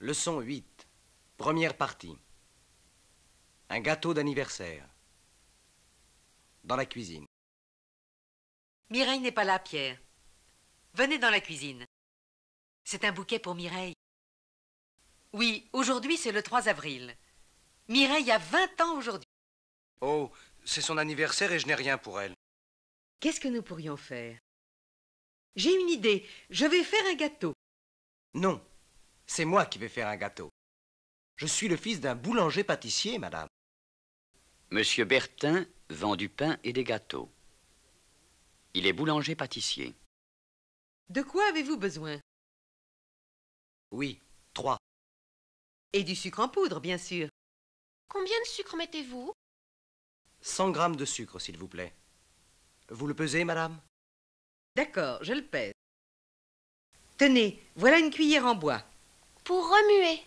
Leçon 8. Première partie. Un gâteau d'anniversaire. Dans la cuisine. Mireille n'est pas là, Pierre. Venez dans la cuisine. C'est un bouquet pour Mireille. Oui, aujourd'hui c'est le 3 avril. Mireille a 20 ans aujourd'hui. Oh, c'est son anniversaire et je n'ai rien pour elle. Qu'est-ce que nous pourrions faire J'ai une idée. Je vais faire un gâteau. Non, c'est moi qui vais faire un gâteau. Je suis le fils d'un boulanger-pâtissier, madame. Monsieur Bertin vend du pain et des gâteaux. Il est boulanger-pâtissier. De quoi avez-vous besoin Oui, trois. Et du sucre en poudre, bien sûr. Combien de sucre mettez-vous 100 grammes de sucre, s'il vous plaît. Vous le pesez, madame D'accord, je le pèse. Tenez, voilà une cuillère en bois. Pour remuer.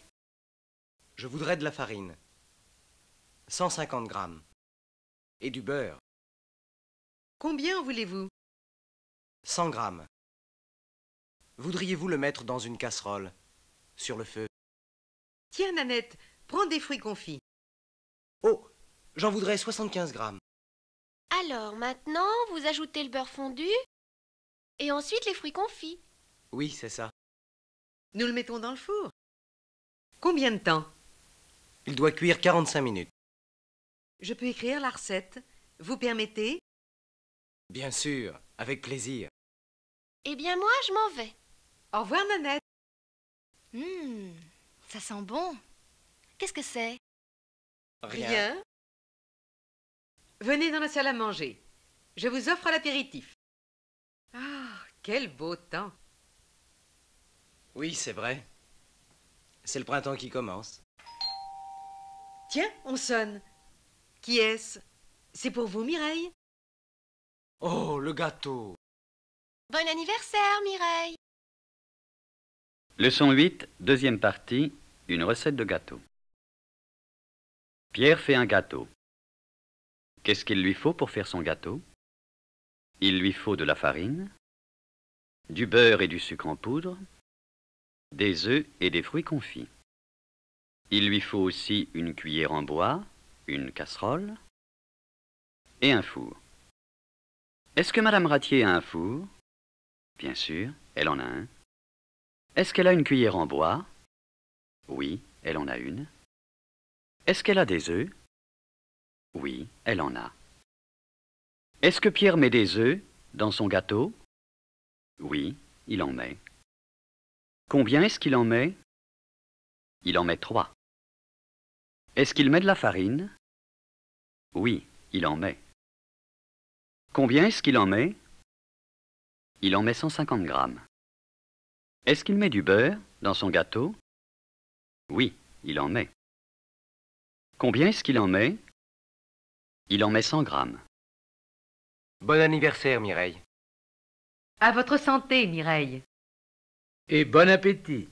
Je voudrais de la farine. 150 grammes. Et du beurre. Combien voulez-vous 100 grammes. Voudriez-vous le mettre dans une casserole, sur le feu Tiens, Nanette, prends des fruits confits. Oh, j'en voudrais 75 grammes. Alors, maintenant, vous ajoutez le beurre fondu et ensuite les fruits confits. Oui, c'est ça. Nous le mettons dans le four. Combien de temps Il doit cuire 45 minutes. Je peux écrire la recette. Vous permettez Bien sûr, avec plaisir. Eh bien moi, je m'en vais. Au revoir, Nanette. Hum, ça sent bon. Qu'est-ce que c'est Rien. Venez dans la salle à manger. Je vous offre l'apéritif. Ah, quel beau temps oui, c'est vrai. C'est le printemps qui commence. Tiens, on sonne. Qui est-ce C'est pour vous, Mireille Oh, le gâteau Bon anniversaire, Mireille Leçon 8, deuxième partie, une recette de gâteau. Pierre fait un gâteau. Qu'est-ce qu'il lui faut pour faire son gâteau Il lui faut de la farine, du beurre et du sucre en poudre, des œufs et des fruits confits. Il lui faut aussi une cuillère en bois, une casserole et un four. Est-ce que Madame Ratier a un four Bien sûr, elle en a un. Est-ce qu'elle a une cuillère en bois Oui, elle en a une. Est-ce qu'elle a des œufs Oui, elle en a. Est-ce que Pierre met des œufs dans son gâteau Oui, il en met. Combien est-ce qu'il en met Il en met trois. Est-ce qu'il met de la farine Oui, il en met. Combien est-ce qu'il en met Il en met 150 grammes. Est-ce qu'il met du beurre dans son gâteau Oui, il en met. Combien est-ce qu'il en met Il en met 100 grammes. Bon anniversaire, Mireille. À votre santé, Mireille et bon appétit.